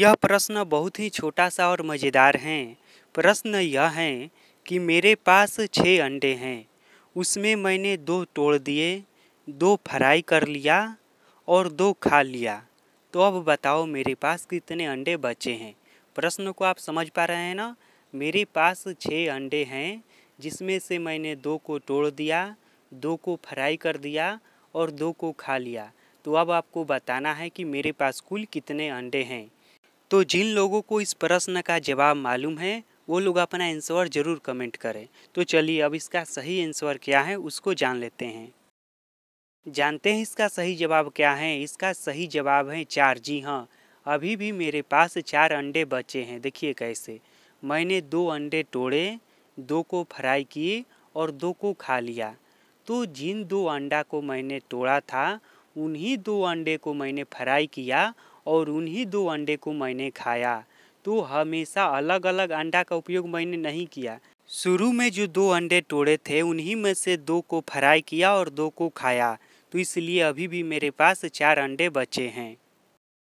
यह प्रश्न बहुत ही छोटा सा और मज़ेदार है प्रश्न यह है कि मेरे पास छः अंडे हैं उसमें मैंने दो तोड़ दिए दो फ्राई कर लिया और दो खा लिया तो अब बताओ मेरे पास कितने अंडे बचे हैं प्रश्न को आप समझ पा रहे हैं ना मेरे पास छः अंडे हैं जिसमें से मैंने दो को तोड़ दिया दो को फ्राई कर दिया और दो को खा लिया तो अब आपको बताना है कि मेरे पास कुल कितने अंडे हैं तो जिन लोगों को इस प्रश्न का जवाब मालूम है वो लोग अपना आंसर ज़रूर कमेंट करें तो चलिए अब इसका सही आंसर क्या है उसको जान लेते हैं जानते हैं इसका सही जवाब क्या है इसका सही जवाब है चार जी हाँ अभी भी मेरे पास चार अंडे बचे हैं देखिए कैसे मैंने दो अंडे तोड़े दो को फ्राई किए और दो को खा लिया तो जिन दो अंडा को मैंने तोड़ा था उन्हीं दो अंडे को मैंने फ्राई किया और उन्हीं दो अंडे को मैंने खाया तो हमेशा अलग अलग अंडा का उपयोग मैंने नहीं किया शुरू में जो दो अंडे तोड़े थे उन्हीं में से दो को फ्राई किया और दो को खाया तो इसलिए अभी भी मेरे पास चार अंडे बचे हैं